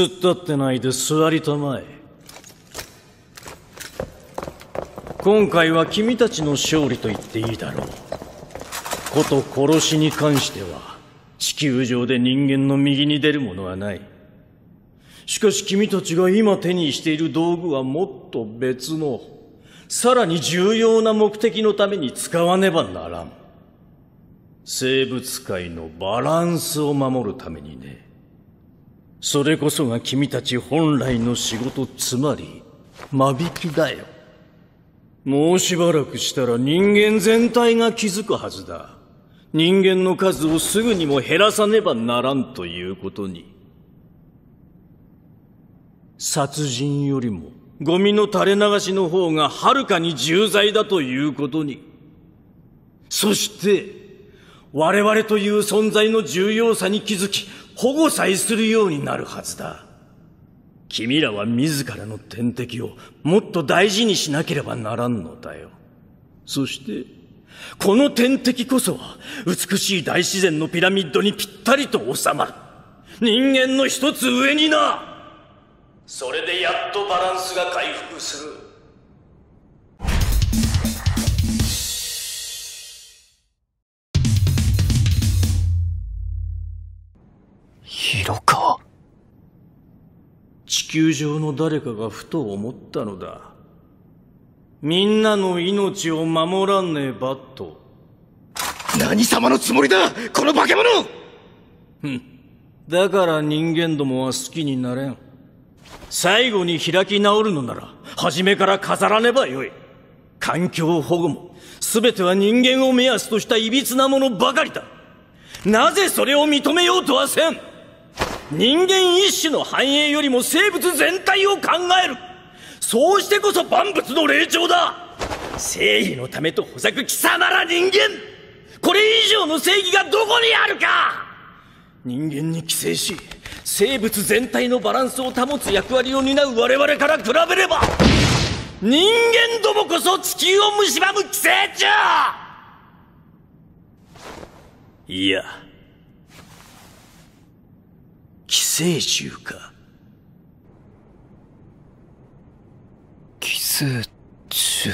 突っ立ってないで座りたまえ今回は君たちの勝利と言っていいだろうこと殺しに関しては地球上で人間の右に出るものはないしかし君たちが今手にしている道具はもっと別のさらに重要な目的のために使わねばならん生物界のバランスを守るためにね。それこそが君たち本来の仕事、つまり、間引きだよ。もうしばらくしたら人間全体が気づくはずだ。人間の数をすぐにも減らさねばならんということに。殺人よりも、ゴミの垂れ流しの方がはるかに重罪だということに。そして、我々という存在の重要さに気づき、保護さえするようになるはずだ。君らは自らの天敵をもっと大事にしなければならんのだよ。そして、この天敵こそは美しい大自然のピラミッドにぴったりと収まる。人間の一つ上になそれでやっとバランスが回復する。色か地球上の誰かがふと思ったのだみんなの命を守らねばと何様のつもりだこの化け物ふんだから人間どもは好きになれん最後に開き直るのなら初めから飾らねばよい環境保護も全ては人間を目安としたいびつなものばかりだなぜそれを認めようとはせん人間一種の繁栄よりも生物全体を考えるそうしてこそ万物の霊長だ正義のためとほざく貴様ら人間これ以上の正義がどこにあるか人間に寄生し生物全体のバランスを保つ役割を担う我々から比べれば人間どもこそ地球を蝕む寄生虫いや聖獣か寄生虫